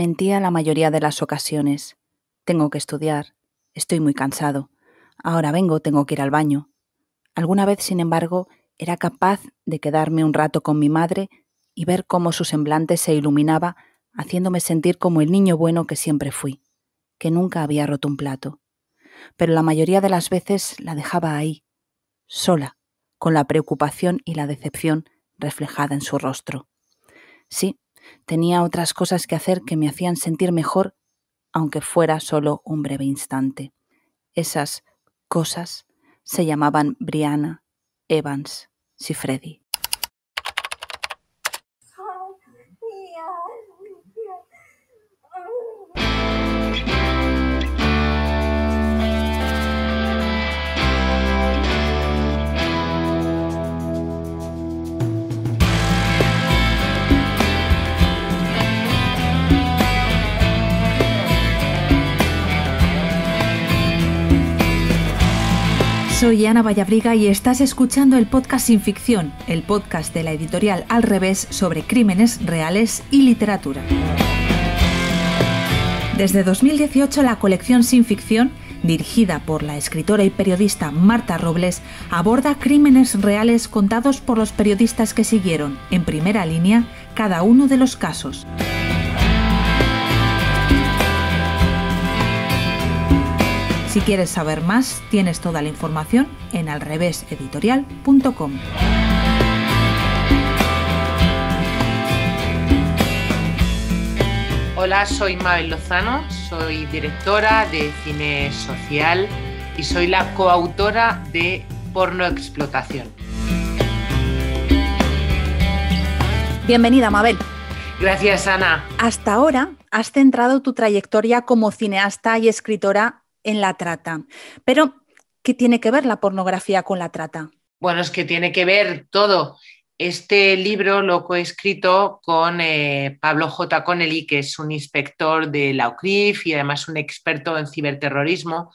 Mentía la mayoría de las ocasiones. Tengo que estudiar. Estoy muy cansado. Ahora vengo, tengo que ir al baño. Alguna vez, sin embargo, era capaz de quedarme un rato con mi madre y ver cómo su semblante se iluminaba, haciéndome sentir como el niño bueno que siempre fui, que nunca había roto un plato. Pero la mayoría de las veces la dejaba ahí, sola, con la preocupación y la decepción reflejada en su rostro. Sí, Tenía otras cosas que hacer que me hacían sentir mejor, aunque fuera solo un breve instante. Esas cosas se llamaban Brianna, Evans, Freddy. soy Ana Vallabriga y estás escuchando el podcast Sin Ficción, el podcast de la editorial Al Revés sobre crímenes reales y literatura. Desde 2018 la colección Sin Ficción, dirigida por la escritora y periodista Marta Robles, aborda crímenes reales contados por los periodistas que siguieron, en primera línea, cada uno de los casos. Si quieres saber más, tienes toda la información en alreveseditorial.com. Hola, soy Mabel Lozano, soy directora de cine social y soy la coautora de Porno Explotación. Bienvenida, Mabel. Gracias, Ana. Hasta ahora has centrado tu trayectoria como cineasta y escritora en la trata. Pero, ¿qué tiene que ver la pornografía con la trata? Bueno, es que tiene que ver todo. Este libro lo coescrito con eh, Pablo J. Connelly, que es un inspector de la OCRIF y además un experto en ciberterrorismo.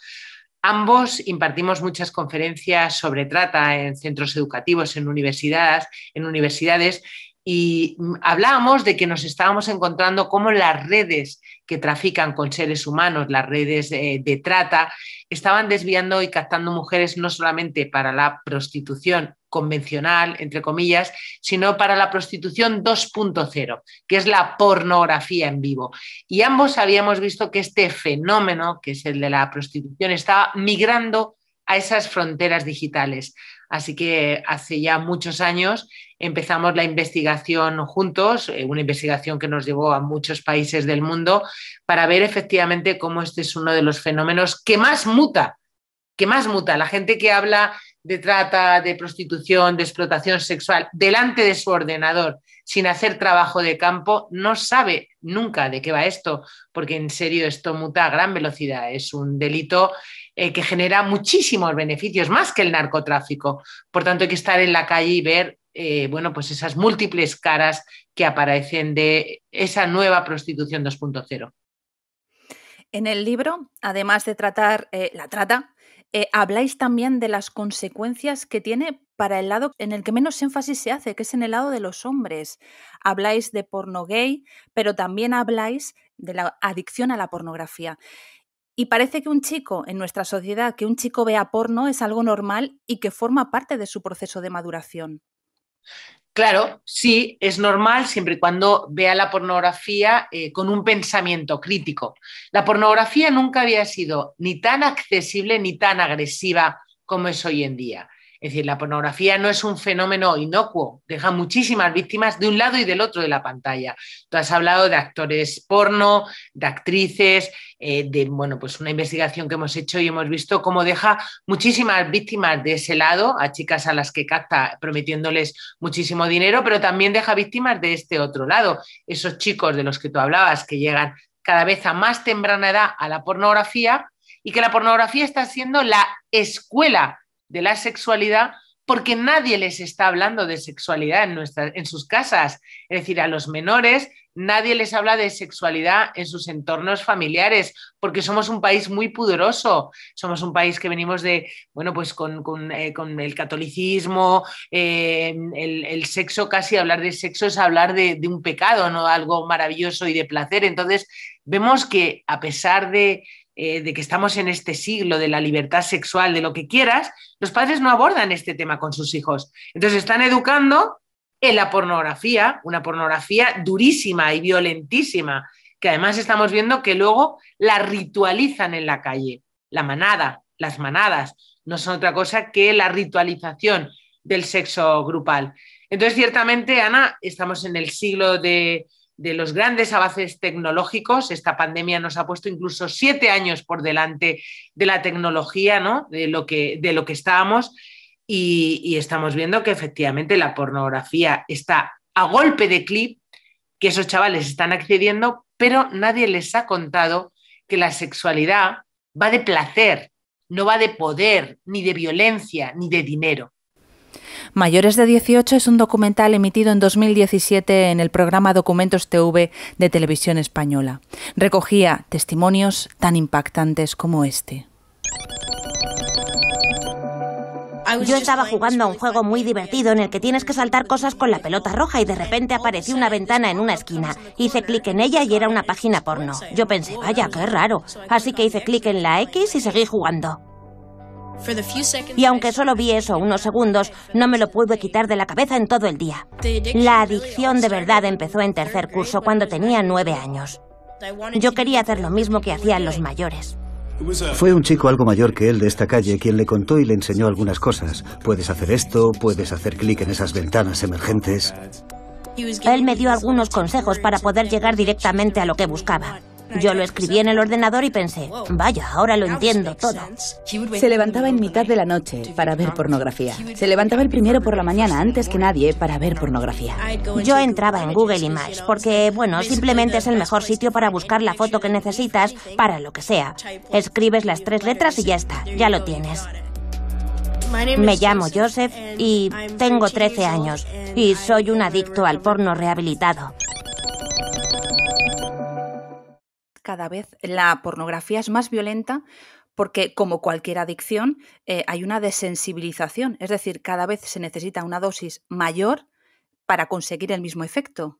Ambos impartimos muchas conferencias sobre trata en centros educativos, en universidades, en universidades y hablábamos de que nos estábamos encontrando cómo las redes que trafican con seres humanos, las redes eh, de trata, estaban desviando y captando mujeres no solamente para la prostitución convencional, entre comillas, sino para la prostitución 2.0, que es la pornografía en vivo. Y ambos habíamos visto que este fenómeno, que es el de la prostitución, estaba migrando a esas fronteras digitales. Así que hace ya muchos años empezamos la investigación juntos, eh, una investigación que nos llevó a muchos países del mundo, para ver efectivamente cómo este es uno de los fenómenos que más muta, que más muta. La gente que habla de trata, de prostitución, de explotación sexual, delante de su ordenador, sin hacer trabajo de campo, no sabe nunca de qué va esto, porque en serio esto muta a gran velocidad. Es un delito eh, que genera muchísimos beneficios, más que el narcotráfico. Por tanto, hay que estar en la calle y ver eh, bueno, pues esas múltiples caras que aparecen de esa nueva prostitución 2.0. En el libro, además de tratar eh, la trata, habláis también de las consecuencias que tiene para el lado en el que menos énfasis se hace, que es en el lado de los hombres. Habláis de porno gay, pero también habláis de la adicción a la pornografía. Y parece que un chico en nuestra sociedad, que un chico vea porno es algo normal y que forma parte de su proceso de maduración. Claro, sí, es normal siempre y cuando vea la pornografía eh, con un pensamiento crítico. La pornografía nunca había sido ni tan accesible ni tan agresiva como es hoy en día. Es decir, la pornografía no es un fenómeno inocuo, deja muchísimas víctimas de un lado y del otro de la pantalla. Tú has hablado de actores porno, de actrices, eh, de bueno, pues una investigación que hemos hecho y hemos visto cómo deja muchísimas víctimas de ese lado, a chicas a las que capta prometiéndoles muchísimo dinero, pero también deja víctimas de este otro lado, esos chicos de los que tú hablabas que llegan cada vez a más temprana edad a la pornografía y que la pornografía está siendo la escuela de la sexualidad porque nadie les está hablando de sexualidad en, en sus casas. Es decir, a los menores nadie les habla de sexualidad en sus entornos familiares, porque somos un país muy pudoroso, somos un país que venimos de, bueno, pues con, eh, el catolicismo, eh, el, sexo casi, hablar de sexo es hablar de un pecado, no algo maravilloso y de placer. Entonces, vemos que a pesar de eh, de que estamos en este siglo de la libertad sexual, de lo que quieras, los padres no abordan este tema con sus hijos. Entonces están educando en la pornografía, una pornografía durísima y violentísima, que además estamos viendo que luego la ritualizan en la calle, la manada, las manadas, no son otra cosa que la ritualización del sexo grupal. Entonces, ciertamente, Ana, estamos en el siglo de, de los grandes avances tecnológicos. Esta pandemia nos ha puesto incluso siete años por delante de la tecnología, ¿no? de, lo que, de lo que estábamos. y estamos viendo que efectivamente la pornografía está a golpe de clip, que esos chavales están accediendo, pero nadie les ha contado que la sexualidad va de placer, no va de poder, ni de violencia, ni de dinero. Mayores de 18 es un documental emitido en 2017 en el programa Documentos TV de Televisión Española. Recogía testimonios tan impactantes como este. Yo estaba jugando a un juego muy divertido en el que tienes que saltar cosas con la pelota roja y de repente apareció una ventana en una esquina. Hice clic en ella y era una página porno. Yo pensé, vaya, qué raro. Así que hice clic en la X y seguí jugando. Y aunque solo vi eso unos segundos, no me lo pude quitar de la cabeza en todo el día. La adicción de verdad empezó en tercer curso cuando tenía nueve años. Yo quería hacer lo mismo que hacían los mayores. Fue un chico algo mayor que él de esta calle quien le contó y le enseñó algunas cosas. Puedes hacer esto, puedes hacer clic en esas ventanas emergentes. Él me dio algunos consejos para poder llegar directamente a lo que buscaba. Yo lo escribí en el ordenador y pensé, vaya, ahora lo entiendo todo. Se levantaba en mitad de la noche para ver pornografía. Se levantaba el primero por la mañana, antes que nadie, para ver pornografía. Yo entraba en Google Images porque, bueno, simplemente es el mejor sitio para buscar la foto que necesitas para lo que sea. Escribes las tres letras y ya está, ya lo tienes. Me llamo Joseph y tengo 13 años y soy un adicto al porno rehabilitado. cada vez la pornografía es más violenta porque como cualquier adicción eh, hay una desensibilización, es decir, cada vez se necesita una dosis mayor para conseguir el mismo efecto.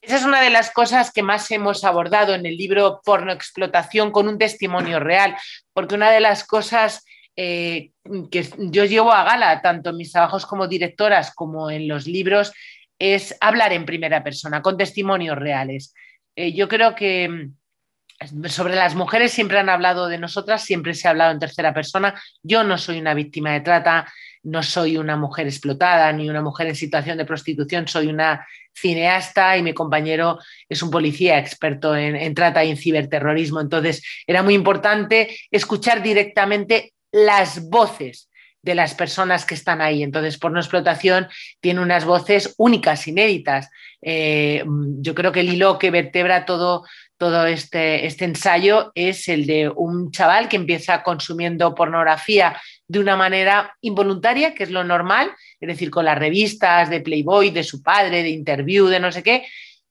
Esa es una de las cosas que más hemos abordado en el libro Porno Explotación con un testimonio real, porque una de las cosas eh, que yo llevo a gala, tanto en mis trabajos como directoras como en los libros, es hablar en primera persona, con testimonios reales. Eh, yo creo que mm, sobre las mujeres siempre han hablado de nosotras, siempre se ha hablado en tercera persona. Yo no soy una víctima de trata, no soy una mujer explotada ni una mujer en situación de prostitución, soy una cineasta y mi compañero es un policía experto en trata y en ciberterrorismo. Entonces, era muy importante escuchar directamente las voces de las personas que están ahí. Entonces, Porno Explotación tiene unas voces únicas, inéditas. Eh, yo creo que el hilo que vertebra todo, todo este, este ensayo es el de un chaval que empieza consumiendo pornografía de una manera involuntaria, que es lo normal, es decir, con las revistas de Playboy, de su padre, de Interview, de no sé qué,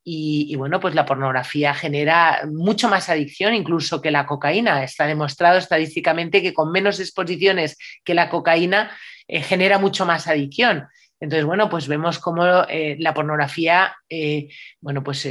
y, bueno, pues la pornografía genera mucho más adicción incluso que la cocaína. Está demostrado estadísticamente que con menos exposiciones que la cocaína eh, genera mucho más adicción. Entonces, bueno, pues vemos cómo eh, la pornografía, eh, bueno, pues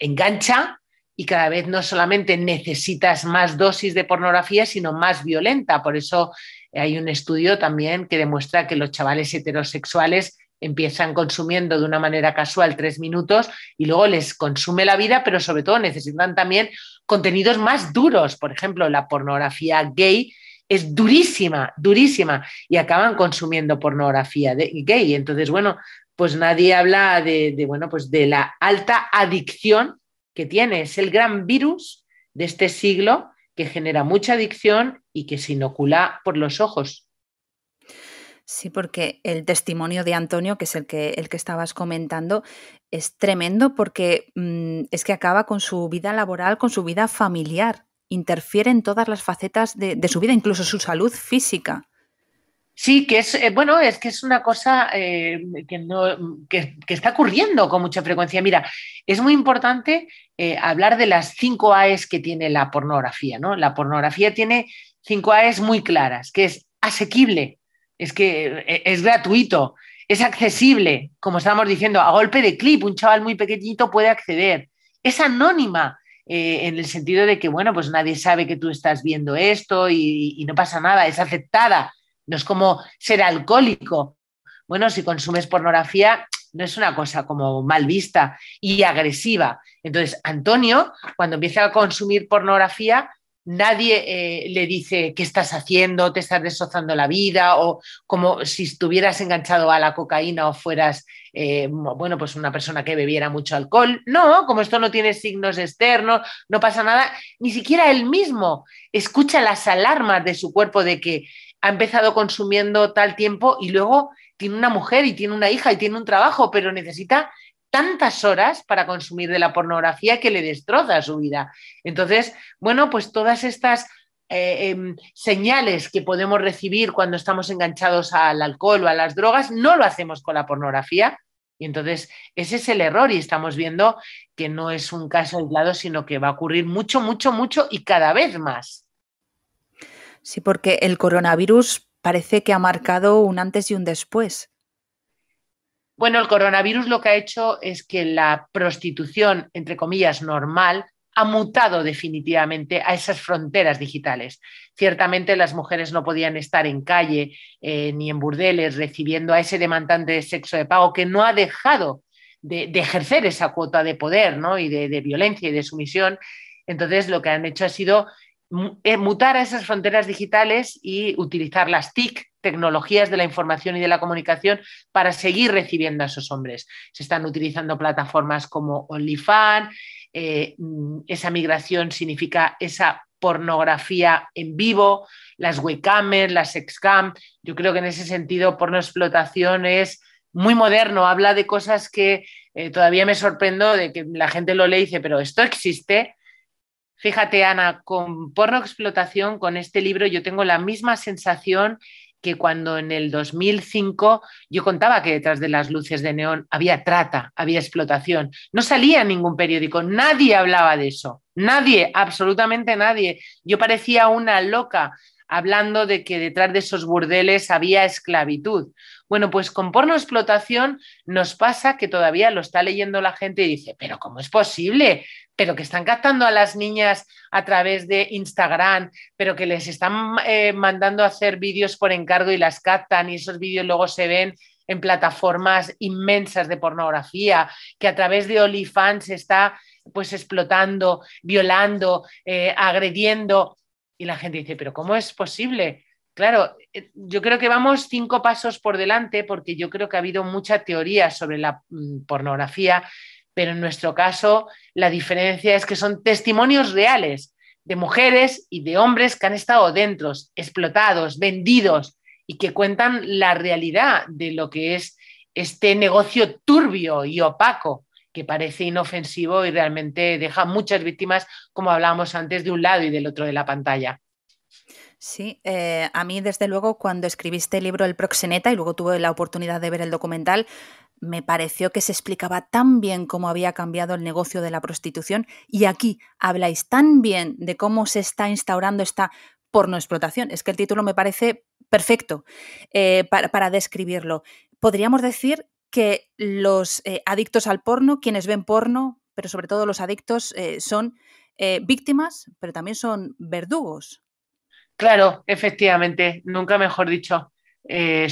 engancha y cada vez no solamente necesitas más dosis de pornografía, sino más violenta. Por eso hay un estudio también que demuestra que los chavales heterosexuales empiezan consumiendo de una manera casual tres minutos y luego les consume la vida, pero sobre todo necesitan también contenidos más duros. Por ejemplo, la pornografía gay es durísima, durísima, y acaban consumiendo pornografía gay. Entonces, bueno, pues nadie habla de, bueno, pues de la alta adicción que tiene. Es el gran virus de este siglo que genera mucha adicción y que se inocula por los ojos. Sí, porque el testimonio de Antonio, que es el que, el que estabas comentando, es tremendo porque mm, es que acaba con su vida laboral, con su vida familiar, interfiere en todas las facetas de, su vida, incluso su salud física. Sí, que es, eh, bueno, es que es una cosa eh, que, está ocurriendo con mucha frecuencia. Mira, es muy importante eh, hablar de las cinco AES que tiene la pornografía, ¿no? La pornografía tiene cinco AES muy claras, que es asequible, es que eh, es gratuito, es accesible, como estábamos diciendo, a golpe de clip, un chaval muy pequeñito puede acceder. Es anónima, eh, en el sentido de que, bueno, pues nadie sabe que tú estás viendo esto y, no pasa nada, es aceptada. No es como ser alcohólico. Bueno, si consumes pornografía, no es una cosa como mal vista y agresiva. Entonces, Antonio, cuando empieza a consumir pornografía, nadie eh, le dice qué estás haciendo, te estás destrozando la vida o como si estuvieras enganchado a la cocaína o fueras, eh, bueno, pues una persona que bebiera mucho alcohol. No, como esto no tiene signos externos, no pasa nada, ni siquiera él mismo escucha las alarmas de su cuerpo de que ha empezado consumiendo tal tiempo y luego tiene una mujer y tiene una hija y tiene un trabajo, pero necesita tantas horas para consumir de la pornografía que le destroza su vida. Entonces, bueno, pues todas estas eh, em, señales que podemos recibir cuando estamos enganchados al alcohol o a las drogas, no lo hacemos con la pornografía. Y entonces ese es el error y estamos viendo que no es un caso aislado, sino que va a ocurrir mucho, mucho, mucho y cada vez más. Sí, porque el coronavirus parece que ha marcado un antes y un después bueno, el coronavirus lo que ha hecho es que la prostitución, entre comillas, normal, ha mutado definitivamente a esas fronteras digitales. Ciertamente las mujeres no podían estar en calle eh, ni en burdeles recibiendo a ese demandante de sexo de pago que no ha dejado de, ejercer esa cuota de poder ¿no? y de violencia y de sumisión. Entonces lo que han hecho ha sido eh, mutar a esas fronteras digitales y utilizar las TIC, tecnologías de la información y de la comunicación, para seguir recibiendo a esos hombres. Se están utilizando plataformas como OnlyFans, eh, mm, esa migración significa esa pornografía en vivo, las webcamers, las sexcam. Yo creo que en ese sentido porno explotación es muy moderno, habla de cosas que eh, todavía me sorprendo de que la gente lo lee y dice, pero esto existe Fíjate, Ana, con porno explotación, con este libro, yo tengo la misma sensación que cuando en el 2005 yo contaba que detrás de las luces de neón había trata, había explotación. No salía ningún periódico, nadie hablaba de eso, nadie, absolutamente nadie. Yo parecía una loca hablando de que detrás de esos burdeles había esclavitud. Bueno, pues con porno explotación nos pasa que todavía lo está leyendo la gente y dice, pero ¿cómo es posible? Pero que están captando a las niñas a través de Instagram, pero que les están eh, mandando a hacer vídeos por encargo y las captan y esos vídeos luego se ven en plataformas inmensas de pornografía, que a través de OnlyFans se está pues explotando, violando, eh, agrediendo y la gente dice, pero ¿cómo es posible? Claro, eh, yo creo que vamos cinco pasos por delante porque yo creo que ha habido mucha teoría sobre la mm, pornografía, pero en nuestro caso la diferencia es que son testimonios reales de mujeres y de hombres que han estado dentro, explotados, vendidos y que cuentan la realidad de lo que es este negocio turbio y opaco que parece inofensivo y realmente deja muchas víctimas, como hablábamos antes, de un lado y del otro de la pantalla. Sí, eh, a mí desde luego cuando escribiste el libro El proxeneta y luego tuve la oportunidad de ver el documental, me pareció que se explicaba tan bien cómo había cambiado el negocio de la prostitución y aquí habláis tan bien de cómo se está instaurando esta pornoexplotación. Es que el título me parece perfecto eh, para describirlo. Podríamos decir que los eh, adictos al porno, quienes ven porno, pero sobre todo los adictos, eh, son eh, víctimas, pero también son verdugos. Claro, efectivamente, nunca mejor dicho.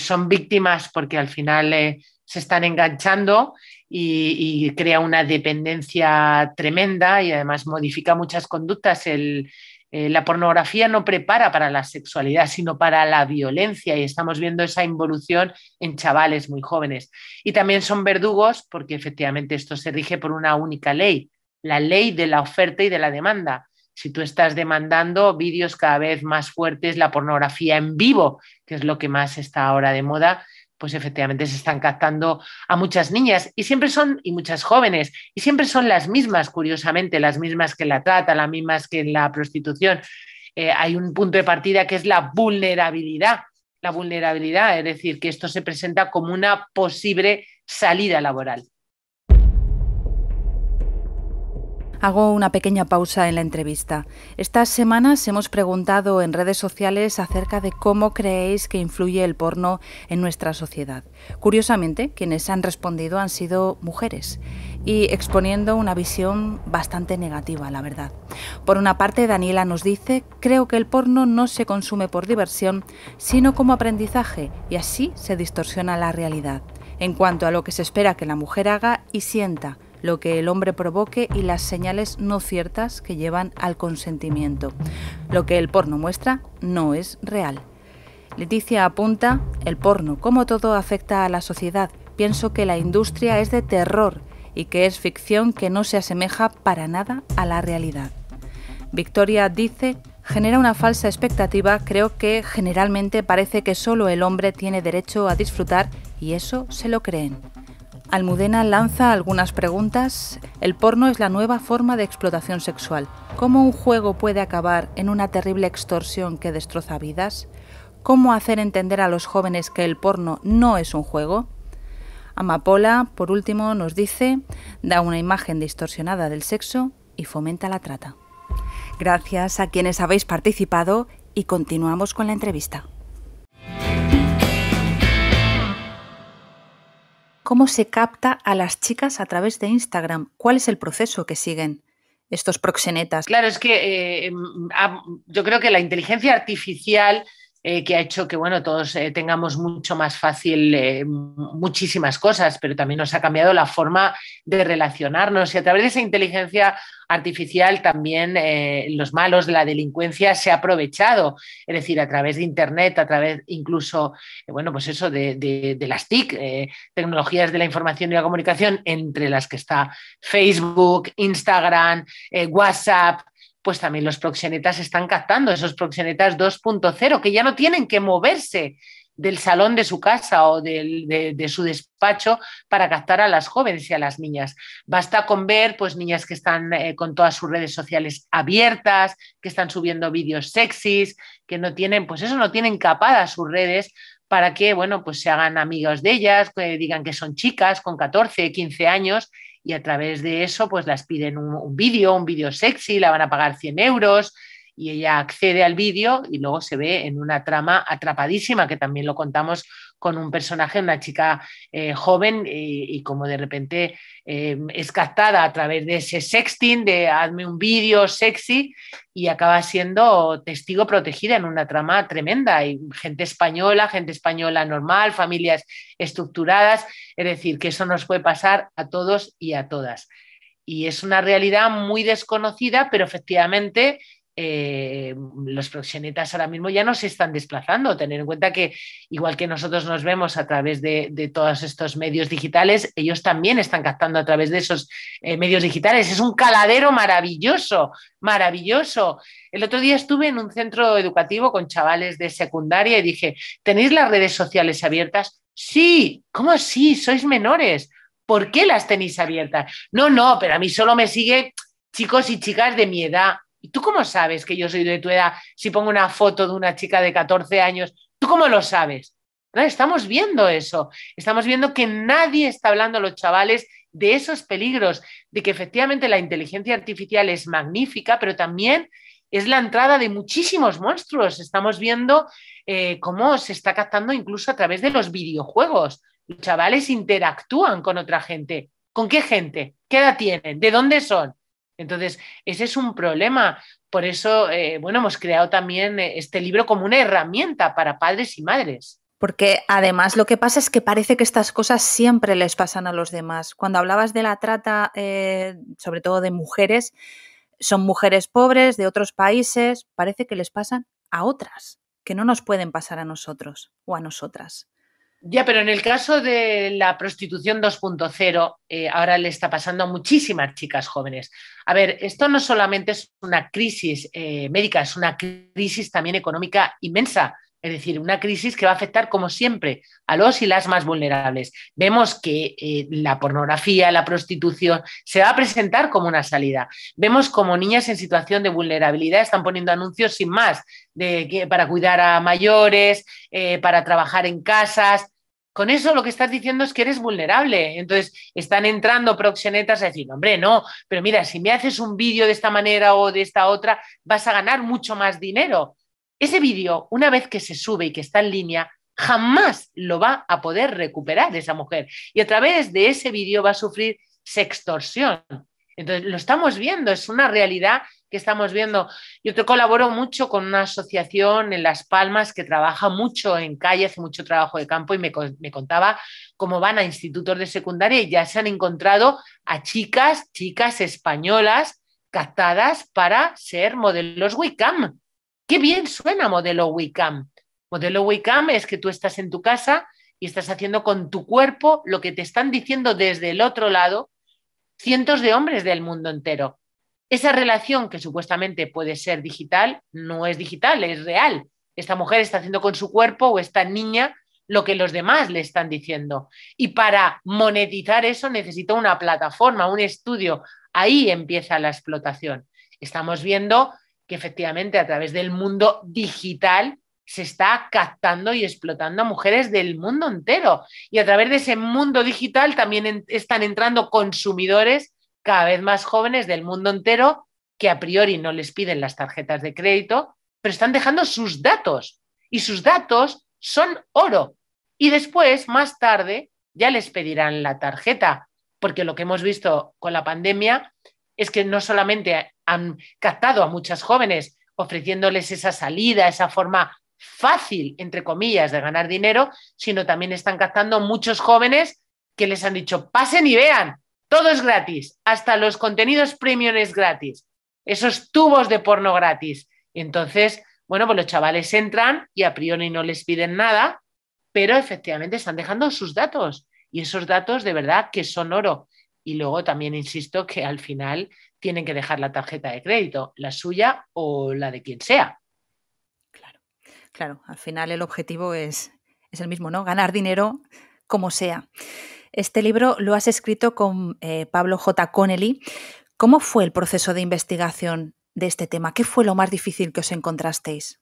son víctimas porque al final se están enganchando y, y, crea una dependencia tremenda y además modifica muchas conductas. El, eh, la pornografía no prepara para la sexualidad, sino para la violencia y estamos viendo esa involución en chavales muy jóvenes. Y también son verdugos porque efectivamente esto se rige por una única ley, la ley de la oferta y de la demanda. Si tú estás demandando vídeos cada vez más fuertes, la pornografía en vivo, que es lo que más está ahora de moda, pues efectivamente se están captando a muchas niñas y siempre son, y muchas jóvenes, y siempre son las mismas, curiosamente, las mismas que la trata, las mismas que la prostitución. Eh, hay un punto de partida que es la vulnerabilidad, la vulnerabilidad, es decir, que esto se presenta como una posible salida laboral. Hago una pequeña pausa en la entrevista. Estas semanas hemos preguntado en redes sociales acerca de cómo creéis que influye el porno en nuestra sociedad. Curiosamente, quienes han respondido han sido mujeres y exponiendo una visión bastante negativa, la verdad. Por una parte, Daniela nos dice, creo que el porno no se consume por diversión, sino como aprendizaje, y así se distorsiona la realidad en cuanto a lo que se espera que la mujer haga y sienta lo que el hombre provoque y las señales no ciertas que llevan al consentimiento. Lo que el porno muestra no es real. Leticia apunta, el porno, como todo, afecta a la sociedad. Pienso que la industria es de terror y que es ficción que no se asemeja para nada a la realidad. Victoria dice, genera una falsa expectativa, creo que generalmente parece que solo el hombre tiene derecho a disfrutar y eso se lo creen. Almudena lanza algunas preguntas. El porno es la nueva forma de explotación sexual. ¿Cómo un juego puede acabar en una terrible extorsión que destroza vidas? ¿Cómo hacer entender a los jóvenes que el porno no es un juego? Amapola, por último, nos dice, da una imagen distorsionada del sexo y fomenta la trata. Gracias a quienes habéis participado y continuamos con la entrevista. ¿Cómo se capta a las chicas a través de Instagram? ¿Cuál es el proceso que siguen? estos proxenetas. Claro, es que eh, mm, mm, ah, yo creo que la inteligencia artificial eh, que ha hecho que bueno, todos eh, tengamos mucho más fácil eh, muchísimas cosas, pero también nos ha cambiado la forma de relacionarnos y a través de esa inteligencia artificial también los malos de la delincuencia se ha aprovechado, es decir, a través de Internet, a través incluso, bueno, pues eso de, de las TIC, tecnologías de la información y la comunicación, entre las que está Facebook, Instagram, WhatsApp, pues también los proxenetas están captando, esos proxenetas 2.0, que ya no tienen que moverse del salón de su casa o de, su despacho para captar a las jóvenes y a las niñas. Basta con ver pues niñas que están eh, con todas sus redes sociales abiertas, que están subiendo vídeos sexys, que no tienen, pues eso, no tienen capadas sus redes para que, bueno, pues se hagan amigos de ellas, que digan que son chicas con 14, 15 años y a través de eso pues las piden un, vídeo, un vídeo sexy, la van a pagar 100 euros y ella accede al vídeo y luego se ve en una trama atrapadísima que también lo contamos con un personaje, una chica eh, joven, y, como de repente eh, es captada a través de ese sexting, de hazme un vídeo sexy, y acaba siendo testigo protegida en una trama tremenda. Hay gente española, gente española normal, familias estructuradas, es decir, que eso nos puede pasar a todos y a todas. Y es una realidad muy desconocida, pero efectivamente eh, los proxenetas ahora mismo ya no se están desplazando. Tener en cuenta que, igual que nosotros nos vemos a través de, todos estos medios digitales, ellos también están captando a través de esos eh, medios digitales. Es un caladero maravilloso, maravilloso. El otro día estuve en un centro educativo con chavales de secundaria y dije, ¿tenéis las redes sociales abiertas? Sí, ¿cómo sí? Sois menores. ¿Por qué las tenéis abiertas? No, no, pero a mí solo me sigue chicos y chicas de mi edad ¿Y tú cómo sabes que yo soy de tu edad si pongo una foto de una chica de 14 años? ¿Tú cómo lo sabes? Estamos viendo eso. Estamos viendo que nadie está hablando a los chavales de esos peligros, de que efectivamente la inteligencia artificial es magnífica, pero también es la entrada de muchísimos monstruos. Estamos viendo eh, cómo se está captando incluso a través de los videojuegos. Los chavales interactúan con otra gente. ¿Con qué gente? ¿Qué edad tienen? ¿De dónde son? Entonces, ese es un problema. Por eso, eh, bueno, hemos creado también eh, este libro como una herramienta para padres y madres. Porque además lo que pasa es que parece que estas cosas siempre les pasan a los demás. Cuando hablabas de la trata, eh, sobre todo de mujeres, son mujeres pobres de otros países, parece que les pasan a otras, que no nos pueden pasar a nosotros o a nosotras. Ya, pero en el caso de la prostitución 2.0, eh, ahora le está pasando a muchísimas chicas jóvenes. A ver, esto no solamente es una crisis eh, médica, es una crisis también económica inmensa. Es decir, una crisis que va a afectar, como siempre, a los y las más vulnerables. Vemos que eh, la pornografía, la prostitución, se va a presentar como una salida. Vemos como niñas en situación de vulnerabilidad están poniendo anuncios sin más de, para cuidar a mayores, para trabajar en casas, con eso lo que estás diciendo es que eres vulnerable. Entonces están entrando proxenetas a decir, hombre, no, pero mira, si me haces un vídeo de esta manera o de esta otra, vas a ganar mucho más dinero. Ese vídeo, una vez que se sube y que está en línea, jamás lo va a poder recuperar esa mujer. Y a través de ese vídeo va a sufrir sextorsión. Entonces, lo estamos viendo, es una realidad que estamos viendo. Yo te colaboro mucho con una asociación en Las Palmas que trabaja mucho en calle, hace mucho trabajo de campo y me, me contaba cómo van a institutos de secundaria y ya se han encontrado a chicas, chicas españolas captadas para ser modelos WICAM. Qué bien suena modelo WICAM. Modelo WICAM es que tú estás en tu casa y estás haciendo con tu cuerpo lo que te están diciendo desde el otro lado cientos de hombres del mundo entero esa relación que supuestamente puede ser digital no es digital, es real. Esta mujer está haciendo con su cuerpo o esta niña lo que los demás le están diciendo. Y para monetizar eso necesita una plataforma, un estudio. Ahí empieza la explotación. Estamos viendo que efectivamente a través del mundo digital se está captando y explotando a mujeres del mundo entero. Y a través de ese mundo digital también están entrando consumidores cada vez más jóvenes del mundo entero que a priori no les piden las tarjetas de crédito, pero están dejando sus datos y sus datos son oro. Y después, más tarde, ya les pedirán la tarjeta, porque lo que hemos visto con la pandemia es que no solamente han captado a muchas jóvenes ofreciéndoles esa salida, esa forma fácil, entre comillas, de ganar dinero, sino también están captando muchos jóvenes que les han dicho, pasen y vean, todo es gratis, hasta los contenidos premium es gratis, esos tubos de porno gratis. Entonces, bueno, pues los chavales entran y a priori no les piden nada, pero efectivamente están dejando sus datos y esos datos de verdad que son oro. Y luego también insisto que al final tienen que dejar la tarjeta de crédito, la suya o la de quien sea. Claro, claro, al final el objetivo es, es el mismo, ¿no? Ganar dinero como sea. Este libro lo has escrito con eh, Pablo J. Connelly. ¿Cómo fue el proceso de investigación de este tema? ¿Qué fue lo más difícil que os encontrasteis?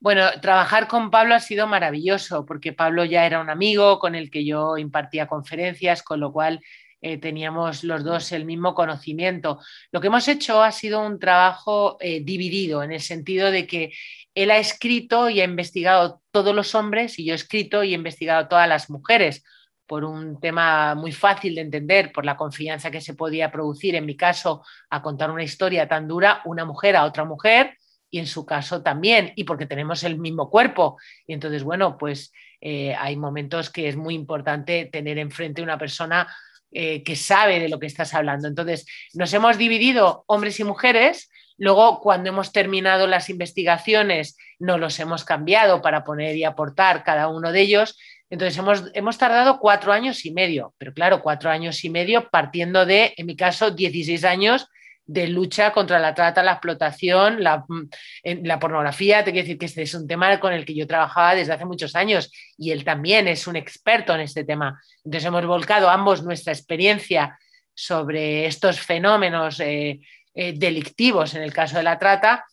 Bueno, trabajar con Pablo ha sido maravilloso porque Pablo ya era un amigo con el que yo impartía conferencias, con lo cual eh, teníamos los dos el mismo conocimiento. Lo que hemos hecho ha sido un trabajo eh, dividido en el sentido de que él ha escrito y ha investigado todos los hombres y yo he escrito y he investigado todas las mujeres, por un tema muy fácil de entender, por la confianza que se podía producir, en mi caso, a contar una historia tan dura, una mujer a otra mujer, y en su caso también, y porque tenemos el mismo cuerpo. Y entonces, bueno, pues eh, hay momentos que es muy importante tener enfrente una persona eh, que sabe de lo que estás hablando. Entonces, nos hemos dividido hombres y mujeres. Luego, cuando hemos terminado las investigaciones, no los hemos cambiado para poner y aportar cada uno de ellos, entonces, hemos, tardado cuatro años y medio, pero claro, cuatro años y medio partiendo de, en mi caso, 16 años de lucha contra la trata, la explotación, la, mm, pornografía. Te que decir que este es un tema con el que yo trabajaba desde hace muchos años y él también es un experto en este tema. Entonces, hemos volcado ambos nuestra experiencia sobre estos fenómenos eh, eh, delictivos en el caso de la trata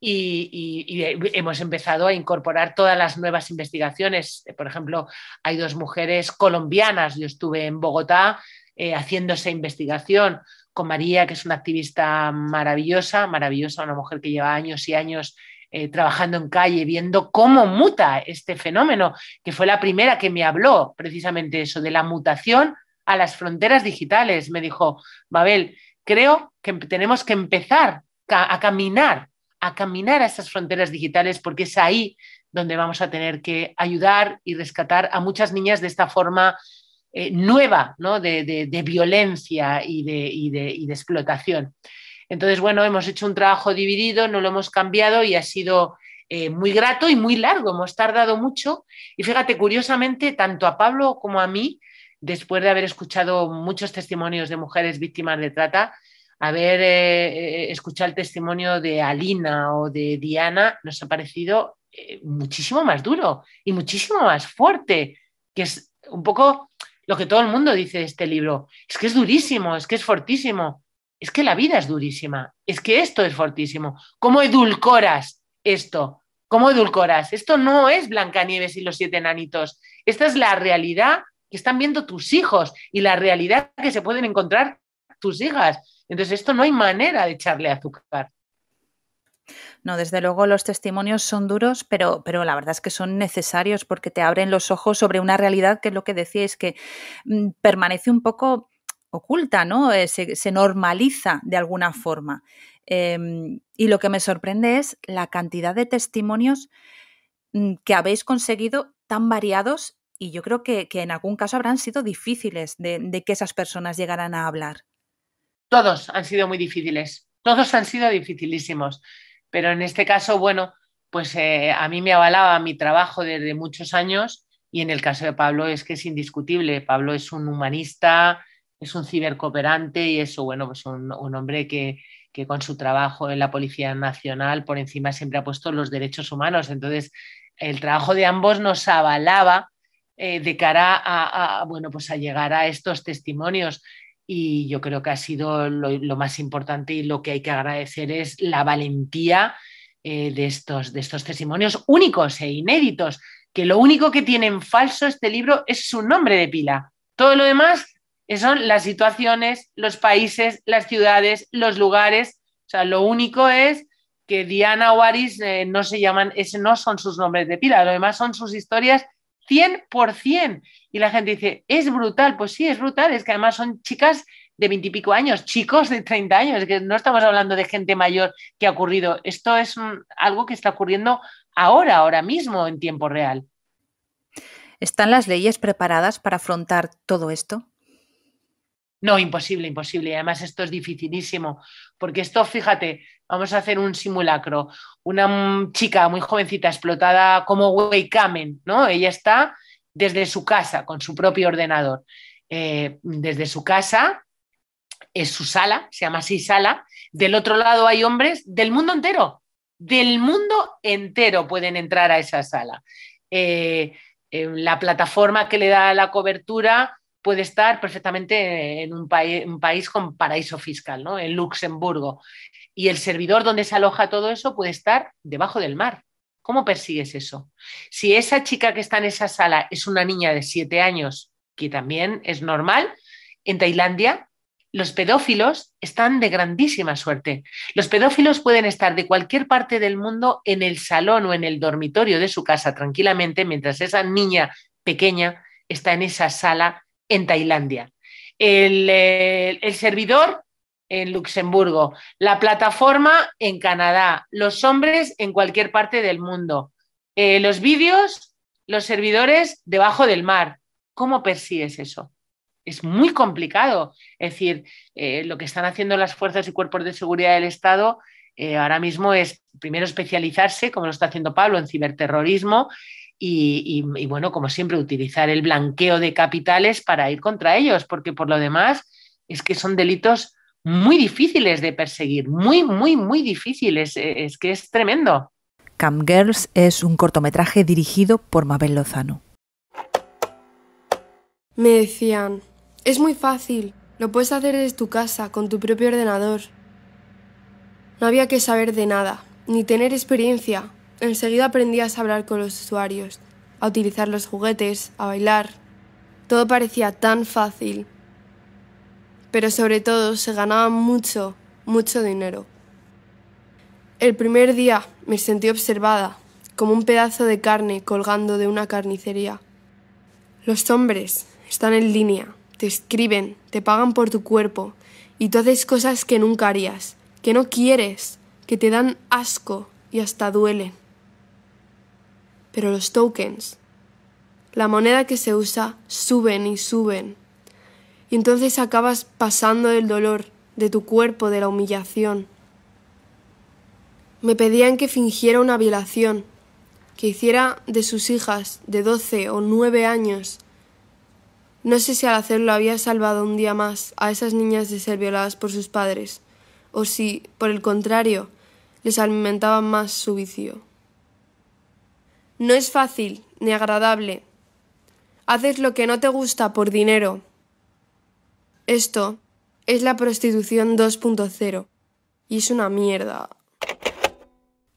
y, hemos empezado a incorporar todas las nuevas investigaciones. Eh, por ejemplo, hay dos mujeres colombianas, yo estuve en Bogotá eh, haciendo esa investigación con María, que es una activista maravillosa, maravillosa, una mujer que lleva años y años eh, trabajando en calle, viendo cómo muta este fenómeno, que fue la primera que me habló precisamente eso, de la mutación a las fronteras digitales. Me dijo, Mabel, creo que tenemos que empezar a caminar a caminar a esas fronteras digitales porque es ahí donde vamos a tener que ayudar y rescatar a muchas niñas de esta forma eh, nueva de, violencia y de, explotación. Entonces, bueno, hemos hecho un trabajo dividido, no lo hemos cambiado y ha sido eh, muy grato y muy largo, hemos tardado mucho. Y fíjate, curiosamente, tanto a Pablo como a mí, después de haber escuchado muchos testimonios de mujeres víctimas de trata, haber ver, eh, eh, escuchado el testimonio de Alina o de Diana nos ha parecido eh, muchísimo más duro y muchísimo más fuerte, que es un poco lo que todo el mundo dice de este libro. Es que es durísimo, es que es fortísimo, es que la vida es durísima, es que esto es fortísimo. ¿Cómo edulcoras esto? ¿Cómo edulcoras? Esto no es Blancanieves y los siete enanitos. Esta es la realidad que están viendo tus hijos y la realidad que se pueden encontrar tus hijas. Entonces, esto no hay manera de echarle azúcar. No, desde luego los testimonios son duros, pero, pero la verdad es que son necesarios porque te abren los ojos sobre una realidad que es lo que decíais, que mm, permanece un poco oculta, ¿no? Eh, se, normaliza de alguna forma. Em, y lo que me sorprende es la cantidad de testimonios mm, que habéis conseguido tan variados y yo creo que, en algún caso habrán sido difíciles de que esas personas llegaran a hablar todos han sido muy difíciles, todos han sido dificilísimos, pero en este caso, bueno, pues eh, a mí me avalaba mi trabajo desde muchos años y en el caso de Pablo es que es indiscutible. Pablo es un humanista, es un cibercooperante y eso, bueno, pues un, hombre que, con su trabajo en la Policía Nacional por encima siempre ha puesto los derechos humanos. Entonces, el trabajo de ambos nos avalaba eh, de cara a, bueno, pues a llegar a estos testimonios y yo creo que ha sido lo, más importante y lo que hay que agradecer es la valentía eh, de, estos, de estos testimonios únicos e inéditos, que lo único que tienen falso este libro es su nombre de pila. Todo lo demás eh, son las situaciones, los países, las ciudades, los lugares. O sea, lo único es que Diana o eh, no se llaman, ese no son sus nombres de pila, lo demás son sus historias 100%. Y la gente dice, es brutal, pues sí, es brutal, es que además son chicas de veintipico años, chicos de 30 años, es que no estamos hablando de gente mayor que ha ocurrido. Esto es mm, algo que está ocurriendo ahora, ahora mismo, en tiempo real. ¿Están las leyes preparadas para afrontar todo esto? No, imposible, imposible. Además, esto es dificilísimo, porque esto, fíjate, vamos a hacer un simulacro. Una mm, chica muy jovencita explotada como Kamen, ¿no? Ella está desde su casa, con su propio ordenador. Eh, desde su casa, es su sala, se llama así sala. Del otro lado hay hombres del mundo entero, del mundo entero pueden entrar a esa sala. Eh, eh, la plataforma que le da la cobertura puede estar perfectamente en un, país, un país con paraíso fiscal, ¿no? en Luxemburgo. Y el servidor donde se aloja todo eso puede estar debajo del mar. ¿Cómo persigues eso? Si esa chica que está en esa sala es una niña de siete años, que también es normal, en Tailandia los pedófilos están de grandísima suerte. Los pedófilos pueden estar de cualquier parte del mundo en el salón o en el dormitorio de su casa tranquilamente mientras esa niña pequeña está en esa sala en Tailandia. El, eh, el servidor en Luxemburgo, la plataforma en Canadá, los hombres en cualquier parte del mundo, eh, los vídeos, los servidores debajo del mar. ¿Cómo persigues eso? Es muy complicado. Es decir, eh, lo que están haciendo las fuerzas y cuerpos de seguridad del Estado eh, ahora mismo es primero especializarse, como lo está haciendo Pablo, en ciberterrorismo y bueno, como siempre, utilizar el blanqueo de capitales para ir contra ellos, porque por lo demás es que son delitos muy difíciles de perseguir, muy, muy, muy difíciles. E, es, que es tremendo. Camp Girls es un cortometraje dirigido por Mabel Lozano. Me decían, es muy fácil, lo puedes hacer desde tu casa, con tu propio ordenador. No había que saber de nada, ni tener experiencia. Enseguida aprendías a hablar con los usuarios, a utilizar los juguetes, a bailar. Todo parecía tan fácil pero sobre todo se ganaba mucho, mucho dinero. El primer día me sentí observada, como un pedazo de carne colgando de una carnicería. Los hombres están en línea, te escriben, te pagan por tu cuerpo y tú haces cosas que nunca harías, que no quieres, que te dan asco y hasta duelen. Pero los tokens, la moneda que se usa, suben y suben y entonces acabas pasando del dolor, de tu cuerpo, de la humillación. Me pedían que fingiera una violación, que hiciera de sus hijas de doce o nueve años. No sé si al hacerlo había salvado un día más a esas niñas de ser violadas por sus padres, o si, por el contrario, les alimentaba más su vicio. No es fácil ni agradable. Haces lo que no te gusta por dinero, esto es la prostitución 2.0 y es una mierda.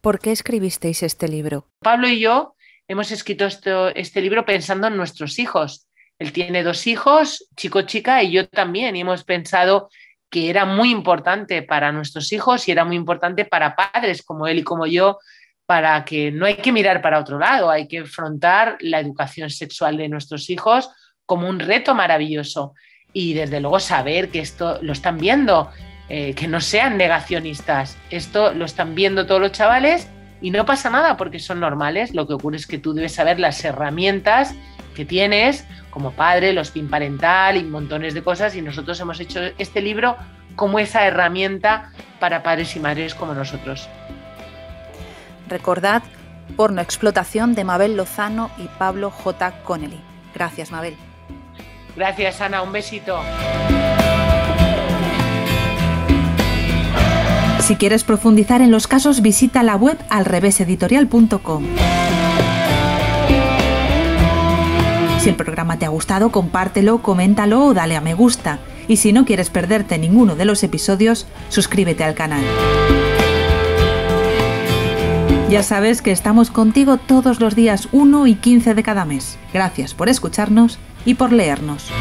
¿Por qué escribisteis este libro? Pablo y yo hemos escrito este libro pensando en nuestros hijos. Él tiene dos hijos, chico, chica, y yo también. Y hemos pensado que era muy importante para nuestros hijos y era muy importante para padres como él y como yo, para que no hay que mirar para otro lado, hay que afrontar la educación sexual de nuestros hijos como un reto maravilloso y desde luego saber que esto lo están viendo, eh, que no sean negacionistas. Esto lo están viendo todos los chavales y no pasa nada porque son normales. Lo que ocurre es que tú debes saber las herramientas que tienes como padre, los PIN parental y montones de cosas. Y nosotros hemos hecho este libro como esa herramienta para padres y madres como nosotros. Recordad Porno Explotación de Mabel Lozano y Pablo J. Connelly. Gracias, Mabel. Gracias, Ana. Un besito. Si quieres profundizar en los casos, visita la web alreveseditorial.com. Si el programa te ha gustado, compártelo, coméntalo o dale a me gusta. Y si no quieres perderte ninguno de los episodios, suscríbete al canal. Ya sabes que estamos contigo todos los días 1 y 15 de cada mes. Gracias por escucharnos y por leernos.